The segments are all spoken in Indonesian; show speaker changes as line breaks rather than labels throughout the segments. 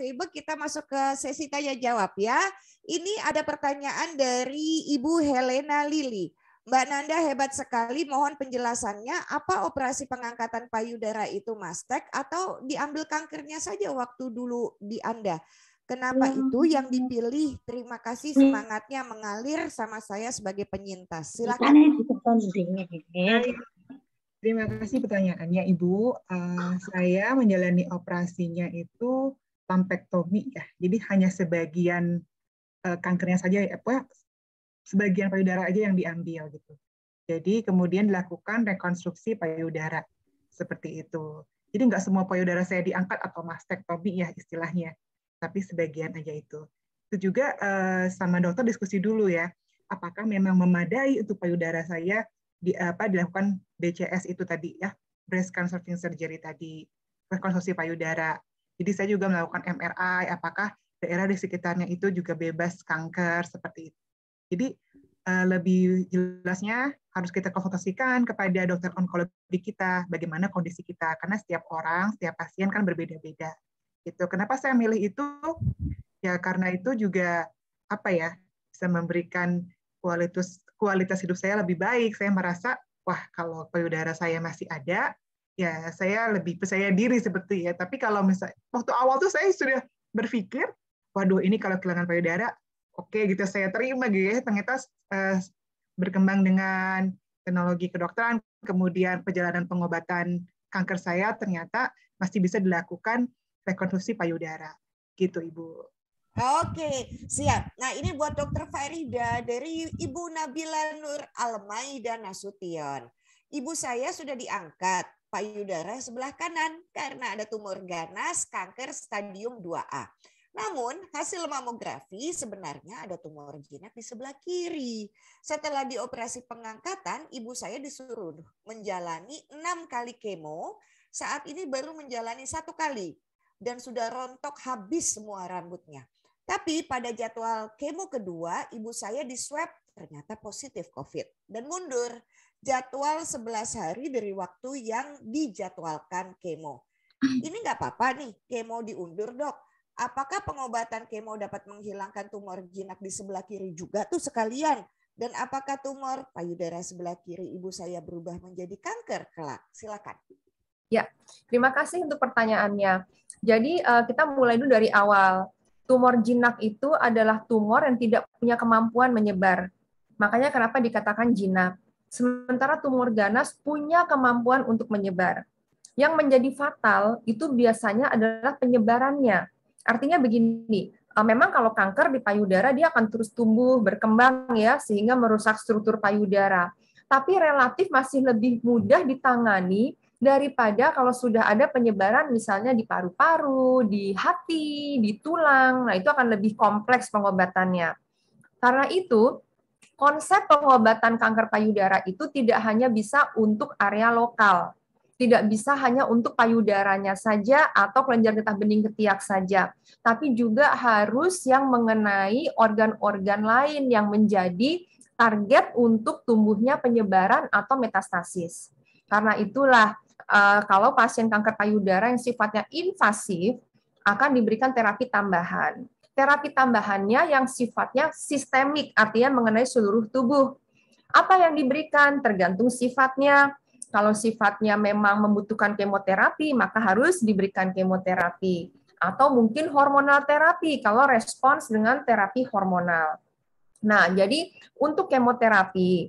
Facebook, kita masuk ke sesi tanya jawab ya. Ini ada pertanyaan dari Ibu Helena Lili. Mbak Nanda hebat sekali, mohon penjelasannya apa operasi pengangkatan payudara itu mastek atau diambil kankernya saja waktu dulu di Anda? Kenapa iya, itu yang iya. dipilih? Terima kasih iya. semangatnya mengalir sama saya sebagai penyintas. Silakan.
Terima kasih pertanyaannya Ibu. Uh, saya menjalani operasinya itu lampektomi ya. Jadi hanya sebagian uh, kankernya saja eh, ya, apa sebagian payudara aja yang diambil gitu. Jadi kemudian dilakukan rekonstruksi payudara seperti itu. Jadi nggak semua payudara saya diangkat atau mastektomi ya istilahnya, tapi sebagian aja itu. Itu juga eh, sama dokter diskusi dulu ya, apakah memang memadai untuk payudara saya di apa dilakukan BCS itu tadi ya, breast cancer surgery tadi, rekonstruksi payudara jadi saya juga melakukan MRI, apakah daerah di sekitarnya itu juga bebas kanker seperti itu. Jadi eh, lebih jelasnya harus kita konsultasikan kepada dokter onkologi kita bagaimana kondisi kita karena setiap orang setiap pasien kan berbeda-beda gitu kenapa saya milih itu ya karena itu juga apa ya bisa memberikan kualitas kualitas hidup saya lebih baik saya merasa wah kalau payudara saya masih ada ya saya lebih percaya diri seperti ya. Tapi kalau misalnya waktu awal tuh saya sudah berpikir, waduh ini kalau kehilangan payudara, oke okay, gitu saya terima gitu ya. Ternyata eh, berkembang dengan teknologi kedokteran, kemudian perjalanan pengobatan kanker saya ternyata masih bisa dilakukan rekonstruksi payudara. Gitu Ibu.
Oke, siap. Nah ini buat dokter Farida dari Ibu Nabila Nur Almaida Nasution. Ibu saya sudah diangkat, payudara sebelah kanan karena ada tumor ganas kanker stadium 2A. Namun, hasil mamografi sebenarnya ada tumor jinak di sebelah kiri. Setelah dioperasi pengangkatan, ibu saya disuruh menjalani enam kali kemo. Saat ini baru menjalani satu kali dan sudah rontok habis semua rambutnya. Tapi pada jadwal kemo kedua, ibu saya disweb ternyata positif COVID dan mundur jadwal 11 hari dari waktu yang dijadwalkan kemo. Hmm. Ini nggak apa-apa nih, kemo diundur dok. Apakah pengobatan kemo dapat menghilangkan tumor jinak di sebelah kiri juga tuh sekalian? Dan apakah tumor payudara sebelah kiri ibu saya berubah menjadi kanker kelak? Silakan.
Ya, terima kasih untuk pertanyaannya. Jadi eh, kita mulai dulu dari awal. Tumor jinak itu adalah tumor yang tidak punya kemampuan menyebar. Makanya kenapa dikatakan jinak. Sementara tumor ganas punya kemampuan untuk menyebar. Yang menjadi fatal itu biasanya adalah penyebarannya. Artinya begini, eh, memang kalau kanker di payudara dia akan terus tumbuh, berkembang ya, sehingga merusak struktur payudara. Tapi relatif masih lebih mudah ditangani daripada kalau sudah ada penyebaran misalnya di paru-paru, di hati, di tulang. Nah, itu akan lebih kompleks pengobatannya. Karena itu, konsep pengobatan kanker payudara itu tidak hanya bisa untuk area lokal, tidak bisa hanya untuk payudaranya saja atau kelenjar getah bening ketiak saja, tapi juga harus yang mengenai organ-organ lain yang menjadi target untuk tumbuhnya penyebaran atau metastasis. Karena itulah eh, kalau pasien kanker payudara yang sifatnya invasif akan diberikan terapi tambahan terapi tambahannya yang sifatnya sistemik, artinya mengenai seluruh tubuh. Apa yang diberikan tergantung sifatnya. Kalau sifatnya memang membutuhkan kemoterapi, maka harus diberikan kemoterapi. Atau mungkin hormonal terapi kalau respons dengan terapi hormonal. Nah, jadi untuk kemoterapi,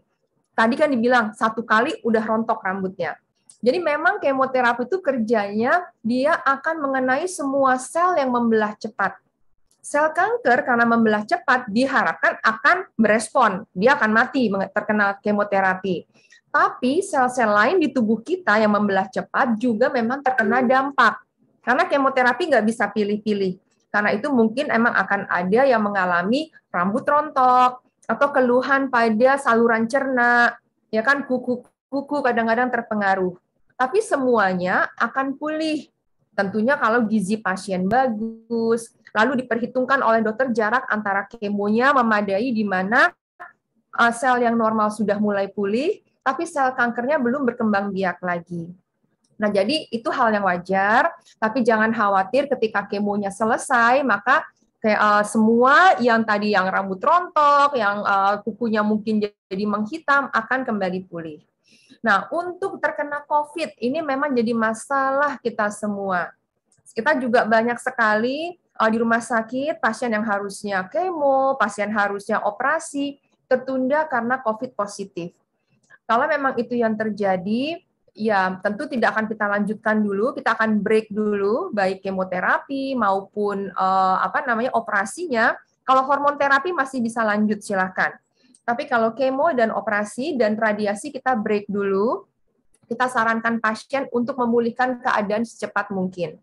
tadi kan dibilang satu kali udah rontok rambutnya. Jadi memang kemoterapi itu kerjanya dia akan mengenai semua sel yang membelah cepat sel kanker karena membelah cepat diharapkan akan merespon, dia akan mati terkena kemoterapi. Tapi sel-sel lain di tubuh kita yang membelah cepat juga memang terkena dampak. Karena kemoterapi nggak bisa pilih-pilih. Karena itu mungkin emang akan ada yang mengalami rambut rontok, atau keluhan pada saluran cerna, ya kan kuku-kuku kadang-kadang terpengaruh. Tapi semuanya akan pulih. Tentunya kalau gizi pasien bagus, Lalu diperhitungkan oleh dokter jarak antara kemonya memadai di mana eh, sel yang normal sudah mulai pulih, tapi sel kankernya belum berkembang biak lagi. Nah, jadi itu hal yang wajar, tapi jangan khawatir ketika kemonya selesai, maka eh, semua yang tadi yang rambut rontok, yang eh, kukunya mungkin jadi menghitam akan kembali pulih. Nah, untuk terkena COVID ini memang jadi masalah kita semua. Kita juga banyak sekali Ah, di rumah sakit pasien yang harusnya kemo, pasien harusnya operasi tertunda karena COVID positif. Kalau memang itu yang terjadi, ya tentu tidak akan kita lanjutkan dulu, kita akan break dulu baik kemoterapi maupun eh, apa namanya operasinya. Kalau hormon terapi masih bisa lanjut silahkan. Tapi kalau kemo dan operasi dan radiasi kita break dulu. Kita sarankan pasien untuk memulihkan keadaan secepat mungkin.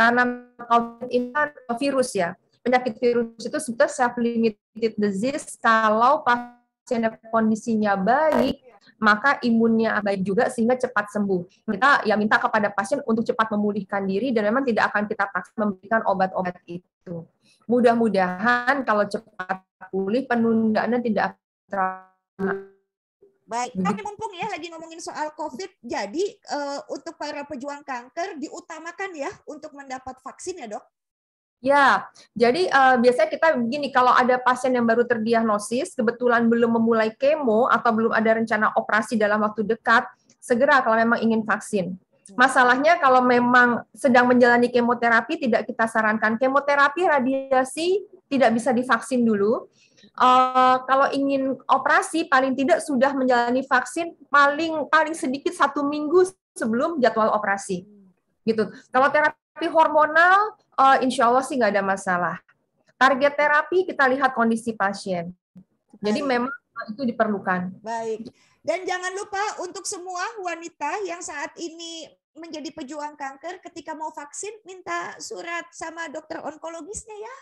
Karena COVID ini kan virus ya. Penyakit virus itu sebetulnya self-limited disease kalau pasien kondisinya baik, maka imunnya baik juga sehingga cepat sembuh. Kita ya minta kepada pasien untuk cepat memulihkan diri dan memang tidak akan kita paksa memberikan obat-obat itu. Mudah-mudahan kalau cepat pulih penundaannya tidak terlalu Baik, mungkin mumpung ya lagi
ngomongin soal COVID, jadi uh, untuk para pejuang kanker diutamakan ya untuk mendapat vaksin ya dok?
Ya, jadi uh, biasanya kita begini, kalau ada pasien yang baru terdiagnosis, kebetulan belum memulai kemo atau belum ada rencana operasi dalam waktu dekat, segera kalau memang ingin vaksin. Hmm. Masalahnya kalau memang sedang menjalani kemoterapi, tidak kita sarankan. Kemoterapi, radiasi, tidak bisa divaksin dulu, uh, kalau ingin operasi paling tidak sudah menjalani vaksin paling paling sedikit satu minggu sebelum jadwal operasi gitu. Kalau terapi hormonal, uh, insya Allah sih nggak ada masalah. Target terapi kita lihat kondisi pasien. Jadi memang itu diperlukan. Baik. Dan jangan lupa untuk
semua wanita yang saat ini menjadi pejuang kanker ketika mau vaksin minta surat sama dokter onkologisnya ya.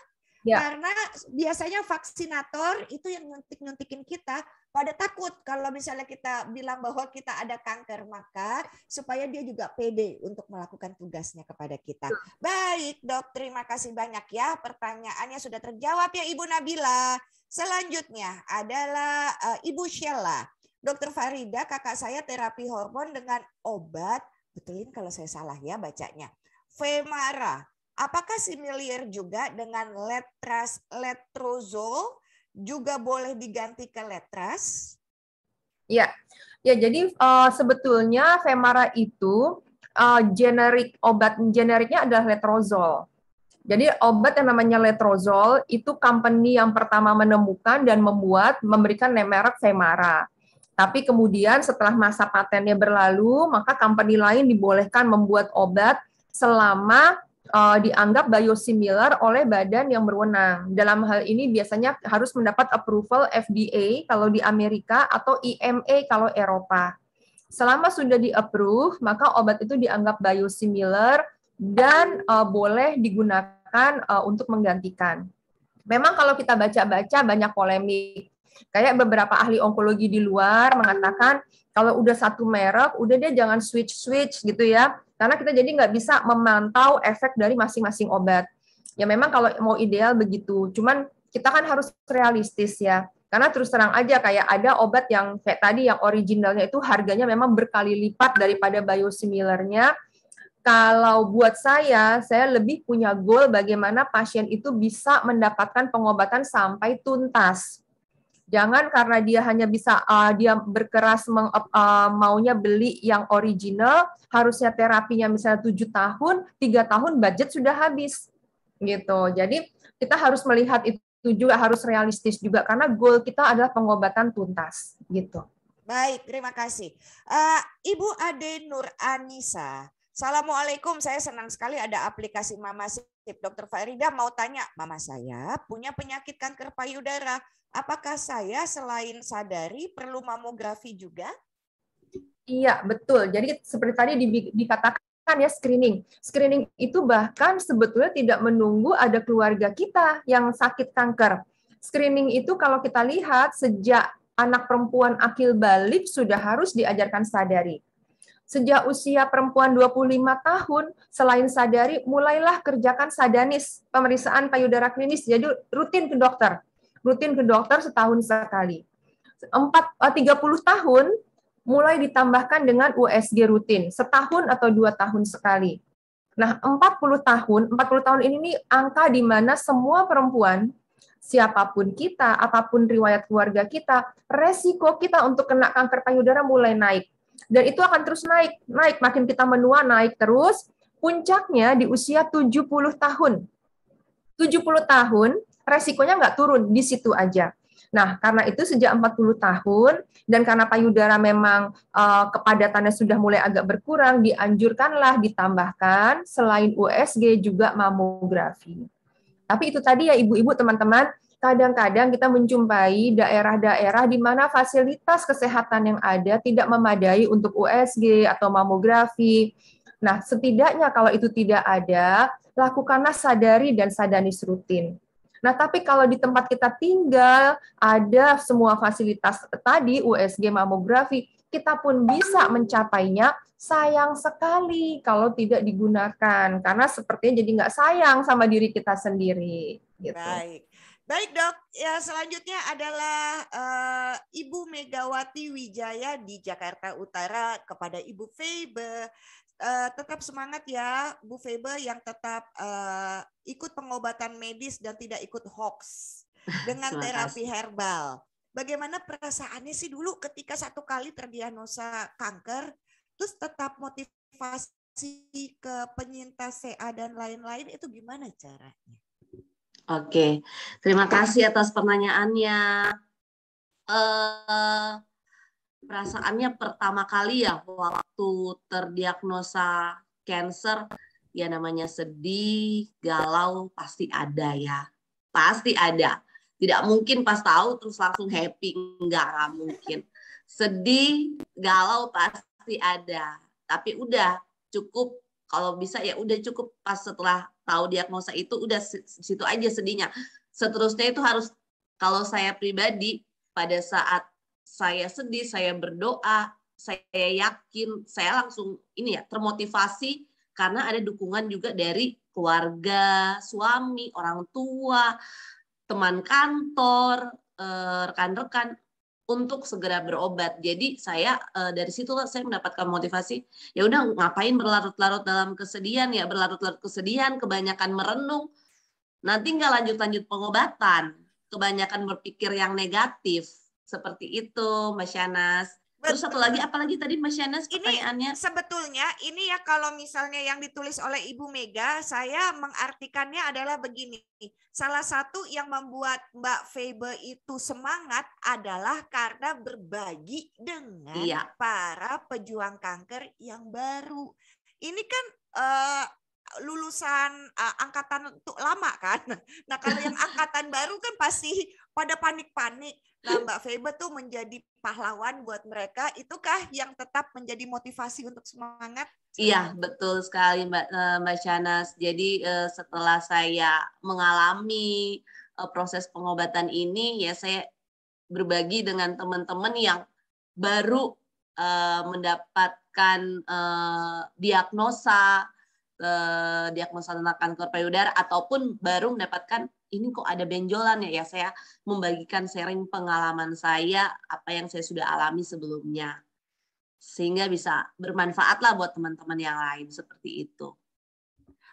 Ya. Karena biasanya vaksinator itu yang nyuntik-nyuntikin kita pada takut kalau misalnya kita bilang bahwa kita ada kanker maka supaya dia juga pede untuk melakukan tugasnya kepada kita. Baik, Dok, terima kasih banyak ya pertanyaannya sudah terjawab ya Ibu Nabila. Selanjutnya adalah uh, Ibu Sheila. Dokter Farida, kakak saya terapi hormon dengan obat, betulin kalau saya salah ya bacanya. Femara Apakah similar juga dengan letras letrozol juga boleh diganti ke letras?
Ya, ya jadi uh, sebetulnya Femara itu uh, generik obat generiknya adalah letrozol. Jadi obat yang namanya letrozol itu company yang pertama menemukan dan membuat memberikan merek Femara. Tapi kemudian setelah masa patennya berlalu, maka company lain dibolehkan membuat obat selama uh, dianggap biosimilar oleh badan yang berwenang. Dalam hal ini biasanya harus mendapat approval FDA kalau di Amerika atau EMA kalau Eropa. Selama sudah di-approve, maka obat itu dianggap biosimilar dan uh, boleh digunakan uh, untuk menggantikan. Memang kalau kita baca-baca banyak polemik Kayak beberapa ahli onkologi di luar mengatakan kalau udah satu merek, udah dia jangan switch-switch gitu ya. Karena kita jadi nggak bisa memantau efek dari masing-masing obat. Ya memang kalau mau ideal begitu. Cuman kita kan harus realistis ya. Karena terus terang aja kayak ada obat yang kayak tadi yang originalnya itu harganya memang berkali lipat daripada biosimilarnya. Kalau buat saya, saya lebih punya goal bagaimana pasien itu bisa mendapatkan pengobatan sampai tuntas. Jangan karena dia hanya bisa uh, dia berkeras meng, uh, maunya beli yang original, harusnya terapinya misalnya tujuh tahun, tiga tahun budget sudah habis gitu. Jadi kita harus melihat itu juga harus realistis juga karena goal kita adalah pengobatan tuntas gitu.
Baik, terima kasih. Uh, Ibu Ade Nur Anisa, Assalamualaikum, saya senang sekali ada aplikasi Mama Sip. Dokter Farida mau tanya, mama saya punya penyakit kanker payudara. Apakah saya selain sadari perlu mamografi juga?
Iya, betul. Jadi seperti tadi dikatakan ya screening. Screening itu bahkan sebetulnya tidak menunggu ada keluarga kita yang sakit kanker. Screening itu kalau kita lihat sejak anak perempuan akil balik sudah harus diajarkan sadari Sejak usia perempuan 25 tahun, selain sadari, mulailah kerjakan sadanis, pemeriksaan payudara klinis, jadi rutin ke dokter. Rutin ke dokter setahun sekali. 4, 30 eh, tahun, mulai ditambahkan dengan USG rutin, setahun atau dua tahun sekali. Nah, 40 tahun, 40 tahun ini nih angka di mana semua perempuan, siapapun kita, apapun riwayat keluarga kita, resiko kita untuk kena kanker payudara mulai naik dan itu akan terus naik, naik makin kita menua naik terus. Puncaknya di usia 70 tahun. 70 tahun resikonya nggak turun di situ aja. Nah, karena itu sejak 40 tahun dan karena payudara memang uh, kepadatannya sudah mulai agak berkurang, dianjurkanlah ditambahkan selain USG juga mamografi. Tapi itu tadi ya ibu-ibu teman-teman, kadang-kadang kita menjumpai daerah-daerah di mana fasilitas kesehatan yang ada tidak memadai untuk USG atau mamografi. Nah, setidaknya kalau itu tidak ada, lakukanlah sadari dan sadanis rutin. Nah, tapi kalau di tempat kita tinggal ada semua fasilitas tadi USG mamografi, kita pun bisa mencapainya. Sayang sekali kalau tidak digunakan karena sepertinya jadi nggak sayang sama diri kita sendiri. Gitu. Baik.
Baik dok, ya selanjutnya adalah uh, Ibu Megawati Wijaya di Jakarta Utara kepada Ibu Febe. Uh, tetap semangat ya Bu Febe yang tetap uh, ikut pengobatan medis dan tidak ikut hoax dengan terapi herbal. Bagaimana perasaannya sih dulu ketika satu kali terdiagnosa kanker, terus tetap motivasi ke penyintas CA dan lain-lain
itu gimana caranya? Oke, terima kasih atas pertanyaannya. Uh, perasaannya pertama kali ya waktu terdiagnosa cancer, ya namanya sedih, galau pasti ada ya, pasti ada. Tidak mungkin pas tahu terus langsung happy, enggak mungkin. Sedih, galau pasti ada. Tapi udah cukup kalau bisa ya udah cukup pas setelah tahu diagnosa itu udah situ aja sedihnya seterusnya itu harus kalau saya pribadi pada saat saya sedih saya berdoa saya yakin saya langsung ini ya termotivasi karena ada dukungan juga dari keluarga suami orang tua teman kantor eh, rekan-rekan untuk segera berobat. Jadi saya eh, dari situ saya mendapatkan motivasi. Ya udah ngapain berlarut-larut dalam kesedihan ya berlarut-larut kesedihan, kebanyakan merenung, nanti nggak lanjut-lanjut pengobatan, kebanyakan berpikir yang negatif seperti itu, Mas Yanas. Terus satu lagi, apalagi tadi Mas Yana pertanyaannya? Ini, sebetulnya ini ya kalau misalnya yang ditulis oleh Ibu Mega, saya
mengartikannya adalah begini. Salah satu yang membuat Mbak Febe itu semangat adalah karena berbagi dengan iya. para pejuang kanker yang baru. Ini kan uh, lulusan uh, angkatan untuk lama kan. Nah, kalau yang angkatan baru kan pasti pada panik-panik. Nah, Mbak Feba tuh menjadi pahlawan buat mereka, itukah yang tetap menjadi motivasi untuk semangat?
Iya, betul sekali Mbak, eh, Mbak Shanas. Jadi eh, setelah saya mengalami eh, proses pengobatan ini, ya saya berbagi dengan teman-teman yang baru mendapatkan diagnosa diagnosa tentang kanker payudara ataupun baru mendapatkan ini kok ada benjolan ya ya saya membagikan sharing pengalaman saya apa yang saya sudah alami sebelumnya sehingga bisa bermanfaat lah buat teman-teman yang lain seperti itu.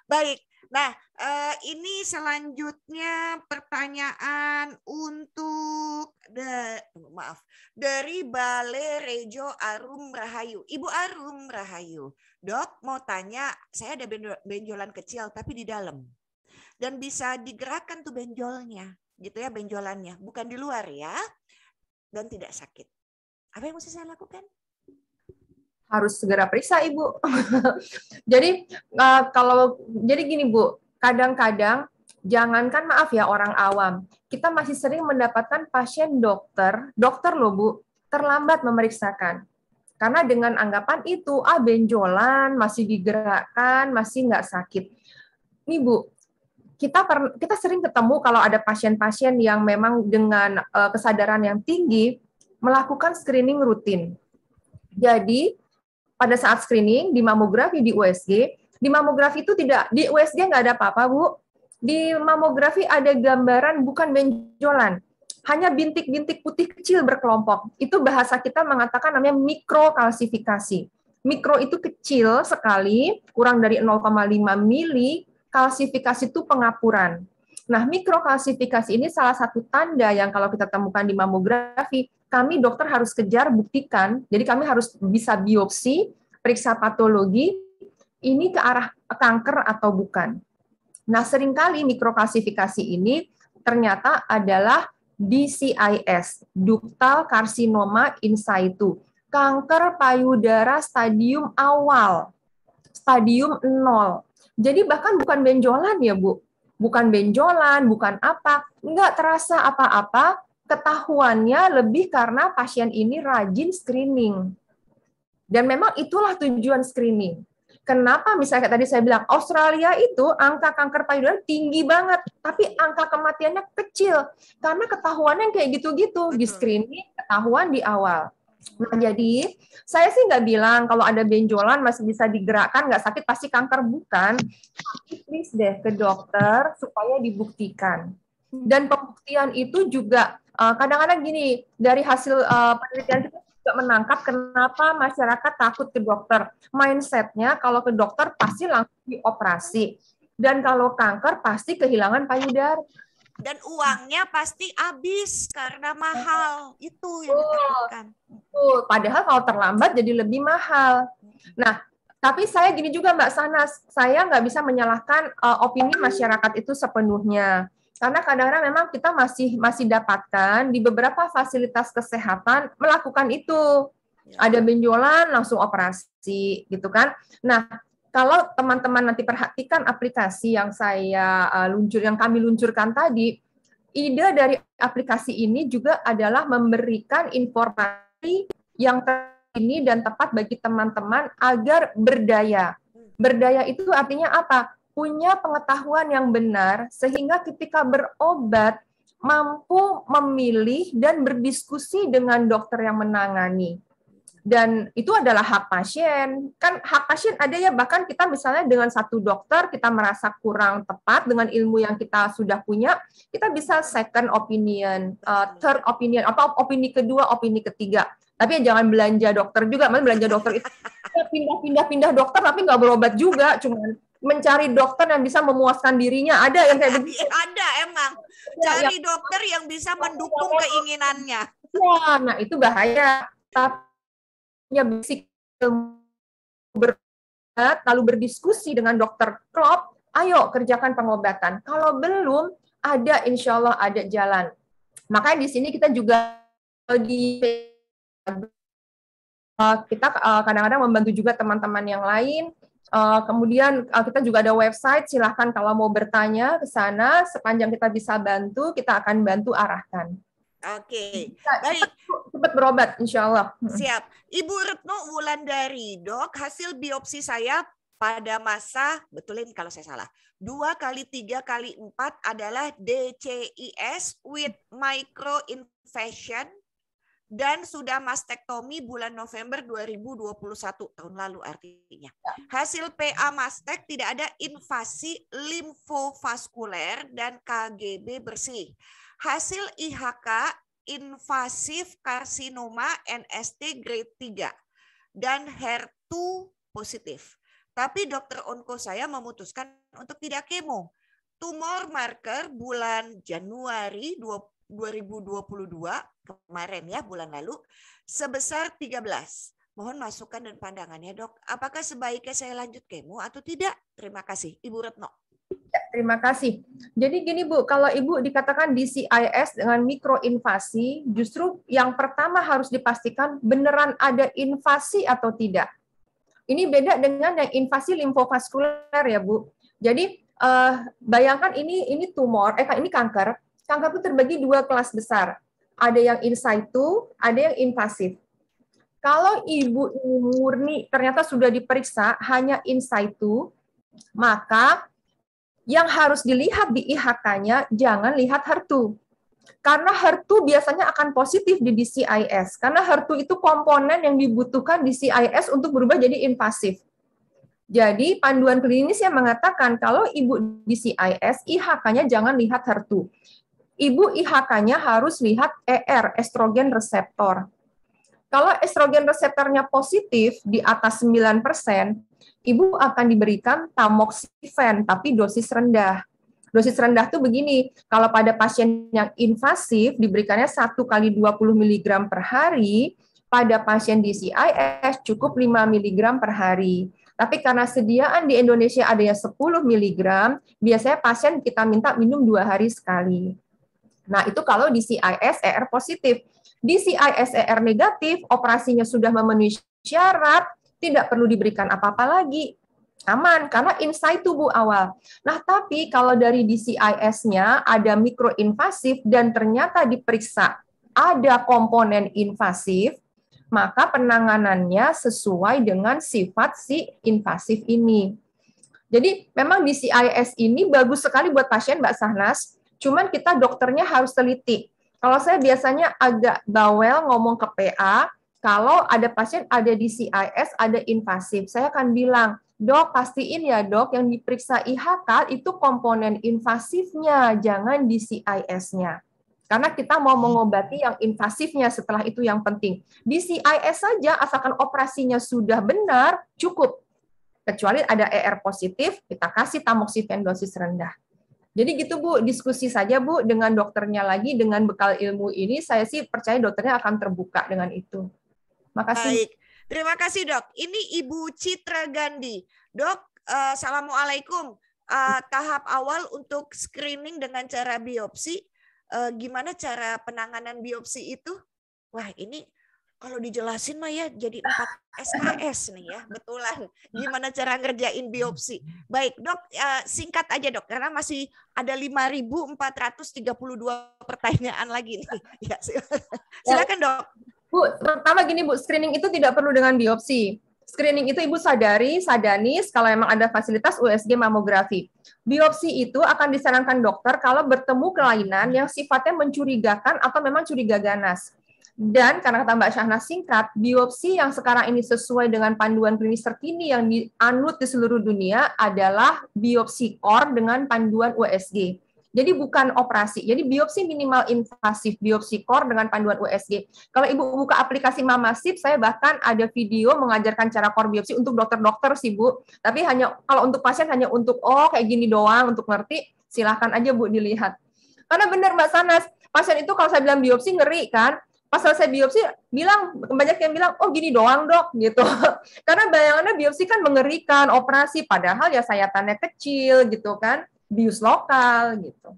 Baik,
nah eh, ini selanjutnya pertanyaan untuk de, maaf dari Bale Rejo Arum Rahayu, Ibu Arum Rahayu, dok mau tanya saya ada benjolan kecil tapi di dalam dan bisa digerakkan tuh benjolnya gitu ya benjolannya bukan di luar ya dan tidak sakit apa yang mesti saya lakukan
harus segera periksa ibu jadi uh, kalau jadi gini bu kadang-kadang jangankan maaf ya orang awam kita masih sering mendapatkan pasien dokter dokter loh bu terlambat memeriksakan karena dengan anggapan itu ah benjolan masih digerakkan masih nggak sakit nih bu kita per, kita sering ketemu kalau ada pasien-pasien yang memang dengan uh, kesadaran yang tinggi melakukan screening rutin. Jadi pada saat screening di mamografi di USG, di mamografi itu tidak di USG nggak ada apa-apa bu. Di mamografi ada gambaran bukan benjolan, hanya bintik-bintik putih kecil berkelompok. Itu bahasa kita mengatakan namanya mikrokalsifikasi mikro itu kecil sekali, kurang dari 0,5 mili, kalsifikasi itu pengapuran. Nah, mikrokalsifikasi ini salah satu tanda yang kalau kita temukan di mamografi, kami dokter harus kejar, buktikan. Jadi kami harus bisa biopsi, periksa patologi, ini ke arah kanker atau bukan. Nah, seringkali mikrokalsifikasi ini ternyata adalah DCIS, ductal carcinoma in situ, kanker payudara stadium awal, stadium 0. Jadi bahkan bukan benjolan ya Bu, bukan benjolan, bukan apa, nggak terasa apa-apa, ketahuannya lebih karena pasien ini rajin screening. Dan memang itulah tujuan screening. Kenapa misalnya tadi saya bilang Australia itu angka kanker payudara tinggi banget, tapi angka kematiannya kecil karena ketahuannya kayak gitu-gitu di screening ketahuan di awal. Nah, jadi saya sih nggak bilang kalau ada benjolan masih bisa digerakkan, nggak sakit pasti kanker bukan. Tapi please deh ke dokter supaya dibuktikan. Dan pembuktian itu juga eh, kadang-kadang gini dari hasil uh, penelitian kita juga menangkap kenapa masyarakat takut ke dokter. Mindsetnya kalau ke dokter pasti langsung dioperasi. Dan kalau kanker pasti kehilangan payudara dan uangnya pasti habis
karena mahal itu yang
Betul. Padahal kalau terlambat jadi lebih mahal. Nah, tapi saya gini juga Mbak Sana, saya nggak bisa menyalahkan uh, opini masyarakat itu sepenuhnya. Karena kadang-kadang memang kita masih masih dapatkan di beberapa fasilitas kesehatan melakukan itu. Ya. Ada benjolan langsung operasi gitu kan. Nah, kalau teman-teman nanti perhatikan aplikasi yang saya eh, luncur yang kami luncurkan tadi, ide dari aplikasi ini juga adalah memberikan informasi yang ini dan tepat bagi teman-teman agar berdaya. Berdaya itu artinya apa? Punya pengetahuan yang benar sehingga ketika berobat mampu memilih dan berdiskusi dengan dokter yang menangani dan itu adalah hak pasien. Kan hak pasien ada ya bahkan kita misalnya dengan satu dokter kita merasa kurang tepat dengan ilmu yang kita sudah punya, kita bisa second opinion, uh, third opinion, apa opini kedua, opini ketiga. Tapi ya jangan belanja dokter juga, malah belanja dokter itu ya pindah pindah dokter tapi nggak berobat juga, cuman mencari dokter yang bisa memuaskan dirinya. Ada yang kayak begitu.
Ada emang. Cari dokter yang bisa mendukung iya.
keinginannya. Ya, nah itu bahaya. Tapi punya basic ilmu berat, lalu berdiskusi dengan dokter Klopp, ayo kerjakan pengobatan. Kalau belum, ada insya Allah ada jalan. Makanya di sini kita juga di eh, kita eh, kadang-kadang membantu juga teman-teman yang lain. Eh, kemudian kita juga ada website, silahkan kalau mau bertanya ke sana, sepanjang kita bisa bantu, kita akan bantu arahkan.
Oke, okay. baik.
Cepat berobat, insya Allah. Hmm. Siap.
Ibu Retno Wulandari, dok, hasil biopsi saya pada masa, betulin kalau saya salah, dua kali tiga kali empat adalah DCIS with microinfection dan sudah mastektomi bulan November 2021 tahun lalu artinya. Ya. Hasil PA mastek tidak ada invasi limfovaskuler dan KGB bersih hasil IHK invasif karsinoma NST grade 3 dan HER2 positif. Tapi dokter onko saya memutuskan untuk tidak kemo. Tumor marker bulan Januari 2022 kemarin ya bulan lalu sebesar 13. Mohon masukan dan pandangannya dok. Apakah sebaiknya saya lanjut kemo atau tidak? Terima kasih Ibu Retno
terima kasih. Jadi gini Bu, kalau Ibu dikatakan DCIS dengan mikroinvasi, justru yang pertama harus dipastikan beneran ada invasi atau tidak. Ini beda dengan yang invasi limfovaskular ya Bu. Jadi eh, bayangkan ini ini tumor, eh ini kanker. Kanker itu terbagi dua kelas besar. Ada yang in situ, ada yang invasif. Kalau ibu murni ternyata sudah diperiksa hanya in situ, maka yang harus dilihat di IHK-nya jangan lihat her Karena her biasanya akan positif di DCIS. Karena her itu komponen yang dibutuhkan DCIS untuk berubah jadi invasif. Jadi panduan klinis yang mengatakan kalau ibu DCIS, IHK-nya jangan lihat her Ibu IHK-nya harus lihat ER, estrogen reseptor. Kalau estrogen reseptornya positif di atas 9%, ibu akan diberikan tamoxifen tapi dosis rendah. Dosis rendah tuh begini, kalau pada pasien yang invasif diberikannya 1 kali 20 mg per hari, pada pasien DCIS cukup 5 mg per hari. Tapi karena sediaan di Indonesia adanya 10 mg, biasanya pasien kita minta minum dua hari sekali. Nah, itu kalau di CIS ER positif. Di CIS ER negatif, operasinya sudah memenuhi syarat, tidak perlu diberikan apa-apa lagi aman karena insight tubuh awal. Nah, tapi kalau dari DCIS-nya ada mikroinvasif dan ternyata diperiksa ada komponen invasif, maka penanganannya sesuai dengan sifat si invasif ini. Jadi memang DCIS ini bagus sekali buat pasien Mbak Sahnas, cuman kita dokternya harus teliti. Kalau saya biasanya agak bawel ngomong ke PA, kalau ada pasien ada di CIS, ada invasif, saya akan bilang, dok pastiin ya dok yang diperiksa IHK itu komponen invasifnya, jangan di CIS-nya. Karena kita mau mengobati yang invasifnya setelah itu yang penting. Di CIS saja asalkan operasinya sudah benar, cukup. Kecuali ada ER positif, kita kasih tamoksifen dosis rendah. Jadi gitu Bu, diskusi saja Bu dengan dokternya lagi dengan bekal ilmu ini saya sih percaya dokternya akan terbuka dengan itu. Makasih. Baik.
Terima kasih dok. Ini Ibu Citra Gandhi. Dok, uh, assalamualaikum. Uh, tahap awal untuk screening dengan cara biopsi, uh, gimana cara penanganan biopsi itu? Wah ini kalau dijelasin mah ya jadi 4 SKS nih ya, betulan. Gimana cara ngerjain biopsi? Baik, Dok, singkat aja, Dok, karena masih ada 5.432 pertanyaan lagi nih. Ya, ya,
silakan, Dok. Bu, pertama gini Bu, screening itu tidak perlu dengan biopsi. Screening itu Ibu sadari, sadani, kalau memang ada fasilitas USG mamografi. Biopsi itu akan disarankan dokter kalau bertemu kelainan yang sifatnya mencurigakan atau memang curiga ganas. Dan karena kata Mbak Syahna singkat, biopsi yang sekarang ini sesuai dengan panduan klinis terkini yang dianut di seluruh dunia adalah biopsi core dengan panduan USG. Jadi bukan operasi. Jadi biopsi minimal invasif, biopsi core dengan panduan USG. Kalau Ibu buka aplikasi Mamasip, saya bahkan ada video mengajarkan cara core biopsi untuk dokter-dokter sih Bu. Tapi hanya kalau untuk pasien hanya untuk oh kayak gini doang untuk ngerti, silahkan aja Bu dilihat. Karena benar Mbak Sanas, pasien itu kalau saya bilang biopsi ngeri kan, pas selesai biopsi bilang banyak yang bilang oh gini doang dok gitu karena bayangannya biopsi kan mengerikan operasi padahal ya sayatannya kecil gitu kan bius lokal gitu.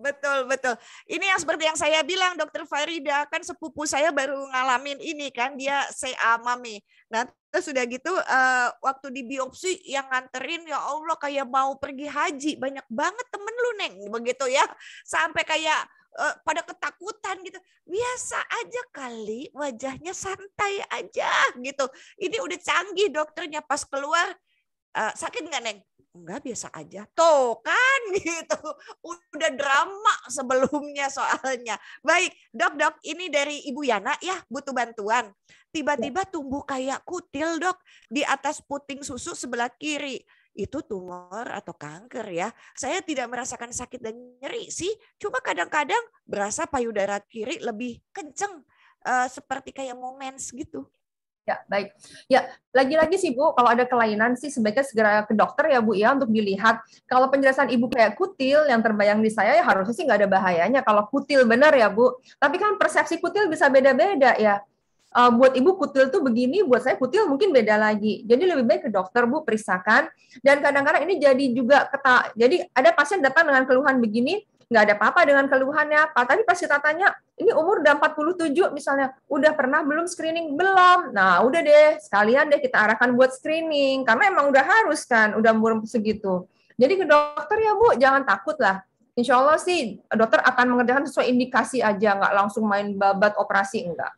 Betul, betul. Ini yang seperti yang saya bilang, Dokter Farida, kan sepupu saya baru ngalamin ini kan, dia CA mami. Nah, terus sudah gitu, uh, waktu di biopsi yang nganterin, ya Allah kayak mau pergi haji, banyak banget temen lu, Neng, begitu ya. Sampai kayak uh, pada ketakutan gitu. Biasa aja kali, wajahnya santai aja gitu. Ini udah canggih dokternya, pas keluar, uh, sakit nggak, Neng? enggak biasa aja tuh kan gitu udah drama sebelumnya soalnya baik dok dok ini dari ibu Yana ya butuh bantuan tiba-tiba tumbuh kayak kutil dok di atas puting susu sebelah kiri itu tumor atau kanker ya. Saya tidak merasakan sakit dan nyeri sih, cuma kadang-kadang berasa payudara kiri lebih
kenceng uh, seperti kayak moments gitu. Ya, baik. Ya, lagi-lagi sih Bu, kalau ada kelainan sih sebaiknya segera ke dokter ya Bu ya untuk dilihat. Kalau penjelasan Ibu kayak kutil yang terbayang di saya ya harusnya sih nggak ada bahayanya kalau kutil benar ya Bu. Tapi kan persepsi kutil bisa beda-beda ya. Uh, buat Ibu kutil tuh begini, buat saya kutil mungkin beda lagi. Jadi lebih baik ke dokter Bu periksakan. Dan kadang-kadang ini jadi juga keta. Jadi ada pasien datang dengan keluhan begini, nggak ada apa-apa dengan keluhannya. apa tapi pasti kita tanya, ini umur udah 47 misalnya, udah pernah belum screening? Belum. Nah, udah deh, sekalian deh kita arahkan buat screening. Karena emang udah harus kan, udah umur segitu. Jadi ke dokter ya, Bu, jangan takut lah. Insya Allah sih dokter akan mengerjakan sesuai indikasi aja, nggak langsung main babat operasi, enggak.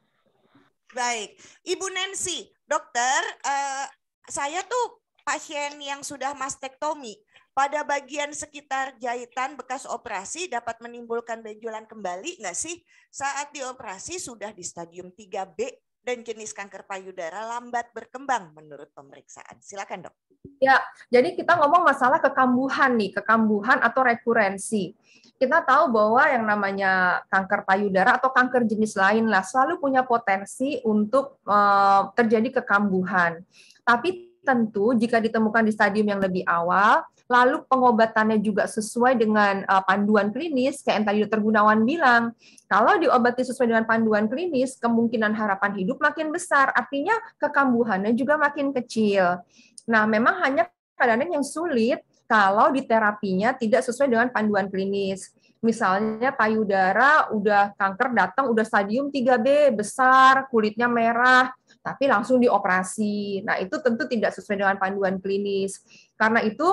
Baik. Ibu Nancy, dokter, eh, saya tuh pasien yang sudah mastektomi, pada bagian sekitar jahitan bekas operasi dapat menimbulkan benjolan kembali nggak sih? Saat dioperasi sudah di stadium 3B dan jenis kanker payudara lambat berkembang menurut pemeriksaan. Silakan dok.
Ya, jadi kita ngomong masalah kekambuhan nih, kekambuhan atau rekurensi. Kita tahu bahwa yang namanya kanker payudara atau kanker jenis lain lah selalu punya potensi untuk uh, terjadi kekambuhan. Tapi tentu jika ditemukan di stadium yang lebih awal, lalu pengobatannya juga sesuai dengan uh, panduan klinis, kayak yang tadi dokter Gunawan bilang, kalau diobati sesuai dengan panduan klinis, kemungkinan harapan hidup makin besar, artinya kekambuhannya juga makin kecil. Nah, memang hanya keadaan yang sulit kalau di terapinya tidak sesuai dengan panduan klinis. Misalnya payudara udah kanker datang udah stadium 3B besar, kulitnya merah, tapi langsung dioperasi. Nah, itu tentu tidak sesuai dengan panduan klinis. Karena itu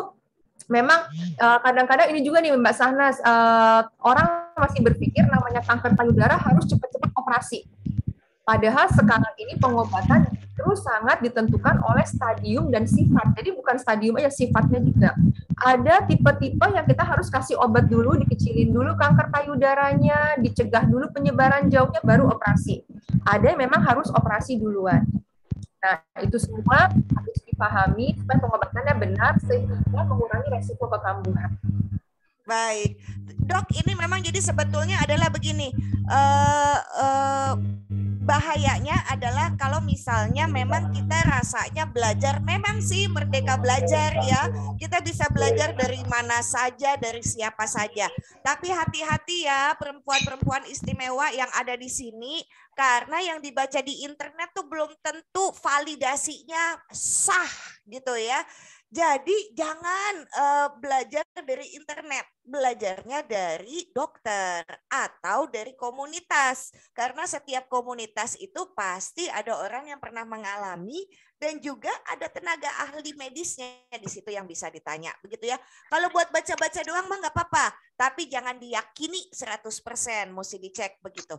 memang eh, kadang-kadang uh, ini juga nih Mbak Sahnas uh, orang masih berpikir namanya kanker payudara harus cepat-cepat operasi. Padahal sekarang ini pengobatan terus sangat ditentukan oleh stadium dan sifat. Jadi bukan stadium aja sifatnya juga. Ada tipe-tipe yang kita harus kasih obat dulu, dikecilin dulu kanker payudaranya, dicegah dulu penyebaran jauhnya baru operasi. Ada yang memang harus operasi duluan. Nah, itu semua harus dipahami supaya pengobatannya benar sehingga mengurangi resiko kekambuhan.
Baik, dok ini memang jadi sebetulnya adalah begini. Uh, uh, bahayanya adalah kalau misalnya memang kita rasanya belajar memang sih merdeka belajar ya kita bisa belajar dari mana saja dari siapa saja tapi hati-hati ya perempuan-perempuan istimewa yang ada di sini karena yang dibaca di internet tuh belum tentu validasinya sah gitu ya jadi jangan uh, belajar dari internet, belajarnya dari dokter atau dari komunitas. Karena setiap komunitas itu pasti ada orang yang pernah mengalami dan juga ada tenaga ahli medisnya di situ yang bisa ditanya. Begitu ya. Kalau buat baca-baca doang mah nggak apa-apa, tapi jangan diyakini 100%, mesti dicek begitu.